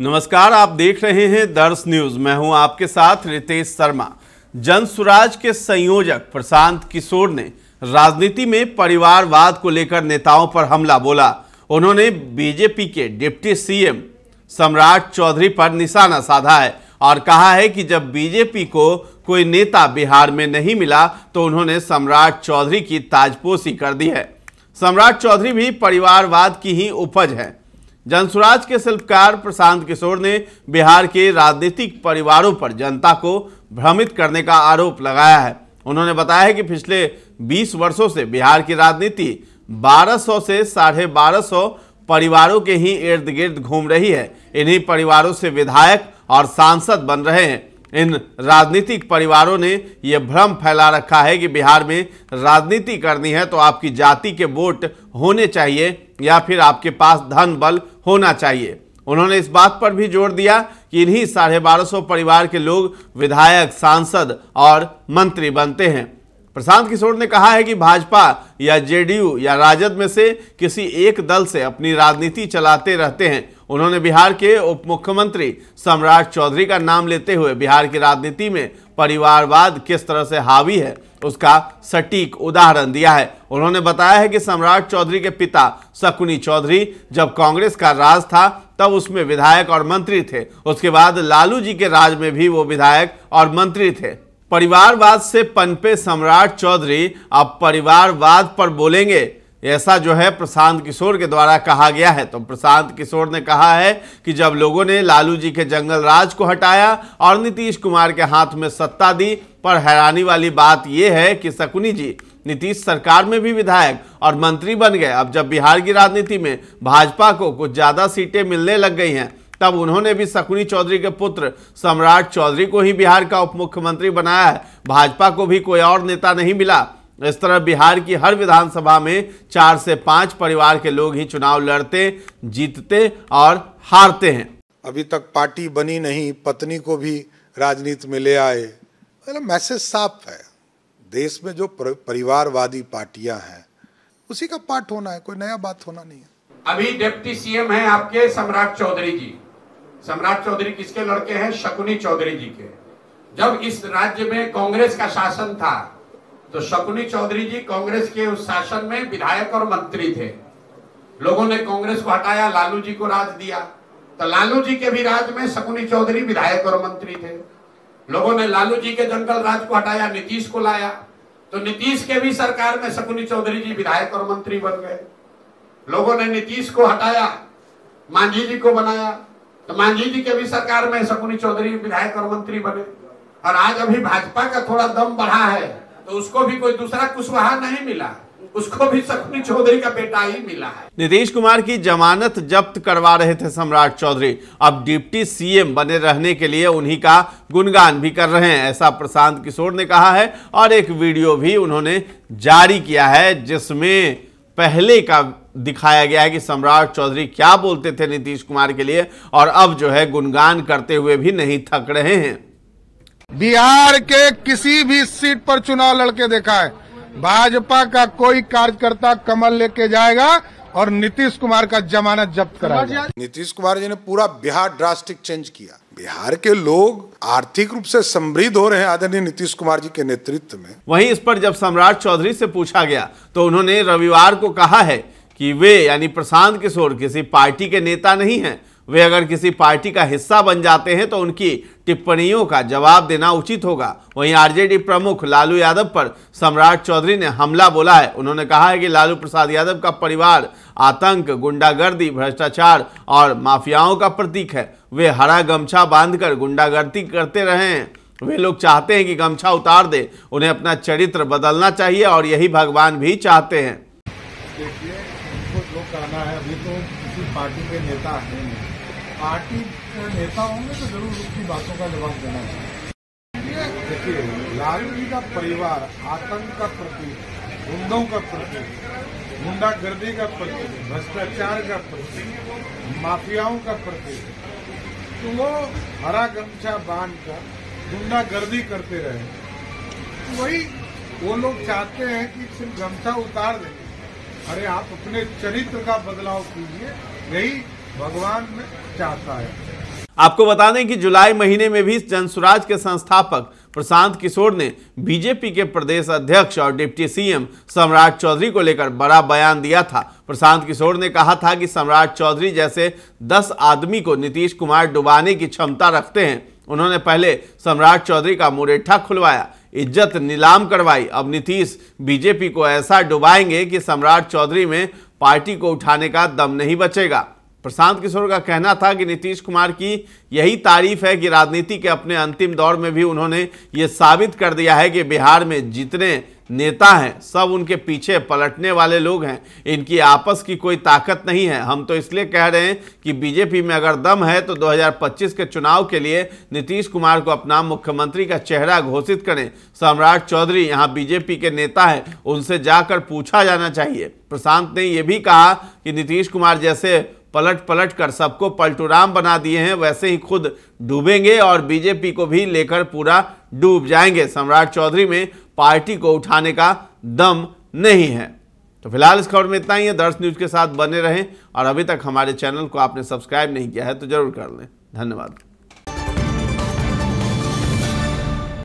नमस्कार आप देख रहे हैं दर्श न्यूज मैं हूं आपके साथ रितेश शर्मा जन स्वराज के संयोजक प्रशांत किशोर ने राजनीति में परिवारवाद को लेकर नेताओं पर हमला बोला उन्होंने बीजेपी के डिप्टी सीएम सम्राट चौधरी पर निशाना साधा है और कहा है कि जब बीजेपी को कोई नेता बिहार में नहीं मिला तो उन्होंने सम्राट चौधरी की ताजपोशी कर दी है सम्राट चौधरी भी परिवारवाद की ही उपज है जनसुराज के शिल्पकार प्रशांत किशोर ने बिहार के राजनीतिक परिवारों पर जनता को भ्रमित करने का आरोप लगाया है उन्होंने बताया है कि पिछले 20 वर्षों से बिहार की राजनीति 1200 से साढ़े बारह परिवारों के ही इर्द गिर्द घूम रही है इन्हीं परिवारों से विधायक और सांसद बन रहे हैं इन राजनीतिक परिवारों ने यह भ्रम फैला रखा है कि बिहार में राजनीति करनी है तो आपकी जाति के वोट होने चाहिए या फिर आपके पास धन बल होना चाहिए उन्होंने इस बात पर भी जोर दिया कि इन्हीं साढ़े बारह सौ परिवार के लोग विधायक सांसद और मंत्री बनते हैं प्रशांत किशोर ने कहा है कि भाजपा या जेडीयू या राजद में से किसी एक दल से अपनी राजनीति चलाते रहते हैं उन्होंने बिहार के उप मुख्यमंत्री सम्राट चौधरी का नाम लेते हुए बिहार की राजनीति में परिवारवाद किस तरह से हावी है उसका सटीक उदाहरण दिया है उन्होंने बताया है कि सम्राट चौधरी के पिता शकुनी चौधरी जब कांग्रेस का राज था तब उसमें विधायक और मंत्री थे उसके बाद लालू जी के राज में भी वो विधायक और मंत्री थे परिवारवाद से पनपे सम्राट चौधरी अब परिवारवाद पर बोलेंगे ऐसा जो है प्रशांत किशोर के द्वारा कहा गया है तो प्रशांत किशोर ने कहा है कि जब लोगों ने लालू जी के जंगल राज को हटाया और नीतीश कुमार के हाथ में सत्ता दी पर हैरानी वाली बात यह है कि शकुनी जी नीतीश सरकार में भी विधायक और मंत्री बन गए अब जब बिहार की राजनीति में भाजपा को कुछ ज़्यादा सीटें मिलने लग गई हैं तब उन्होंने भी शकुनी चौधरी के पुत्र सम्राट चौधरी को ही बिहार का उप मुख्यमंत्री बनाया है भाजपा को भी कोई और नेता नहीं मिला इस तरह बिहार की हर विधानसभा में चार से पांच परिवार के लोग ही चुनाव लड़ते जीतते और हारते हैं अभी तक पार्टी बनी नहीं पत्नी को भी राजनीति में ले आए मतलब मैसेज साफ है देश में जो परिवारवादी पार्टियां हैं उसी का पाठ होना है कोई नया बात होना नहीं है अभी डिप्टी सीएम है आपके सम्राट चौधरी जी सम्राट चौधरी किसके लड़के हैं शकुनी चौधरी जी के जब इस राज्य में कांग्रेस का शासन था तो शकुनी चौधरी जी कांग्रेस के उस शासन में विधायक और मंत्री थे लोगों ने कांग्रेस को हटाया लालू जी को राज दिया तो लालू जी के भी राज में शकुनी चौधरी विधायक और मंत्री थे लोगों ने लालू जी के जंगल राज को हटाया नीतीश को लाया तो नीतीश के भी सरकार में शकुनी चौधरी जी विधायक और मंत्री बन गए लोगों ने नीतीश को हटाया मांझी जी को बनाया तो मांझी जी के भी सरकार में शकुनी चौधरी विधायक और मंत्री बने और आज अभी भाजपा का थोड़ा दम बढ़ा है तो उसको भी कोई दूसरा कुशवाहा नहीं मिला उसको भी सखनी चौधरी का बेटा ही मिला है नीतीश कुमार की जमानत जब्त करवा रहे थे सम्राट चौधरी अब डिप्टी सीएम बने रहने के लिए उन्हीं का गुणगान भी कर रहे हैं ऐसा प्रशांत किशोर ने कहा है और एक वीडियो भी उन्होंने जारी किया है जिसमें पहले का दिखाया गया है कि सम्राट चौधरी क्या बोलते थे नीतीश कुमार के लिए और अब जो है गुणगान करते हुए भी नहीं थक रहे हैं बिहार के किसी भी सीट पर चुनाव लड़के देखा है भाजपा का कोई कार्यकर्ता कमल लेके जाएगा और नीतीश कुमार का जमानत जब्त करा नीतीश कुमार जी ने पूरा बिहार ड्रास्टिक चेंज किया बिहार के लोग आर्थिक रूप से समृद्ध हो रहे हैं आदरणीय नीतीश कुमार जी के नेतृत्व में वहीं इस पर जब सम्राट चौधरी से पूछा गया तो उन्होंने रविवार को कहा है कि वे यानी प्रशांत किशोर किसी पार्टी के नेता नहीं हैं वे अगर किसी पार्टी का हिस्सा बन जाते हैं तो उनकी टिप्पणियों का जवाब देना उचित होगा वहीं आरजेडी प्रमुख लालू यादव पर सम्राट चौधरी ने हमला बोला है उन्होंने कहा है कि लालू प्रसाद यादव का परिवार आतंक गुंडागर्दी भ्रष्टाचार और माफियाओं का प्रतीक है वे हरा गमछा बांधकर गुंडागर्दी करते रहे हैं वे लोग चाहते हैं कि गमछा उतार दे उन्हें अपना चरित्र बदलना चाहिए और यही भगवान भी चाहते हैं देखिए कहना है अभी तो किसी पार्टी के नेता हैं पार्टी के नेता होंगे तो जरूर उसकी बातों का जवाब देना चाहिए देखिए जी का परिवार आतंक का प्रतीक गुंडों का प्रतीक गुंडागर्दी का प्रतीक भ्रष्टाचार का प्रतीक माफियाओं का प्रतीक तो वो हरा गमछा बांध कर गुंडागर्दी करते रहे तो वही वो लोग चाहते हैं कि सिर्फ गमछा उतार दें अरे आप अपने चरित्र का बदलाव कीजिए यही भगवान चाहता है आपको बता दें कि जुलाई महीने में भी जनसुराज के संस्थापक प्रशांत किशोर ने बीजेपी के प्रदेश अध्यक्ष और डिप्टी सीएम सम्राट चौधरी को लेकर बड़ा बयान दिया था प्रशांत किशोर ने कहा था कि सम्राट चौधरी जैसे दस आदमी को नीतीश कुमार डुबाने की क्षमता रखते हैं उन्होंने पहले सम्राट चौधरी का मुरेठा खुलवाया इज्जत नीलाम करवाई अब नीतीश बीजेपी को ऐसा डुबाएंगे कि सम्राट चौधरी में पार्टी को उठाने का दम नहीं बचेगा प्रशांत किशोर का कहना था कि नीतीश कुमार की यही तारीफ है कि राजनीति के अपने अंतिम दौर में भी उन्होंने ये साबित कर दिया है कि बिहार में जितने नेता हैं सब उनके पीछे पलटने वाले लोग हैं इनकी आपस की कोई ताकत नहीं है हम तो इसलिए कह रहे हैं कि बीजेपी में अगर दम है तो 2025 के चुनाव के लिए नीतीश कुमार को अपना मुख्यमंत्री का चेहरा घोषित करें सम्राट चौधरी यहाँ बीजेपी के नेता हैं उनसे जाकर पूछा जाना चाहिए प्रशांत ने यह भी कहा कि नीतीश कुमार जैसे पलट पलट कर सबको पलटूराम बना दिए हैं वैसे ही खुद डूबेंगे और बीजेपी को भी लेकर पूरा डूब जाएंगे सम्राट चौधरी में पार्टी को उठाने का दम नहीं है तो फिलहाल इस खबर में इतना ही है दर्श न्यूज के साथ बने रहें और अभी तक हमारे चैनल को आपने सब्सक्राइब नहीं किया है तो जरूर कर लें धन्यवाद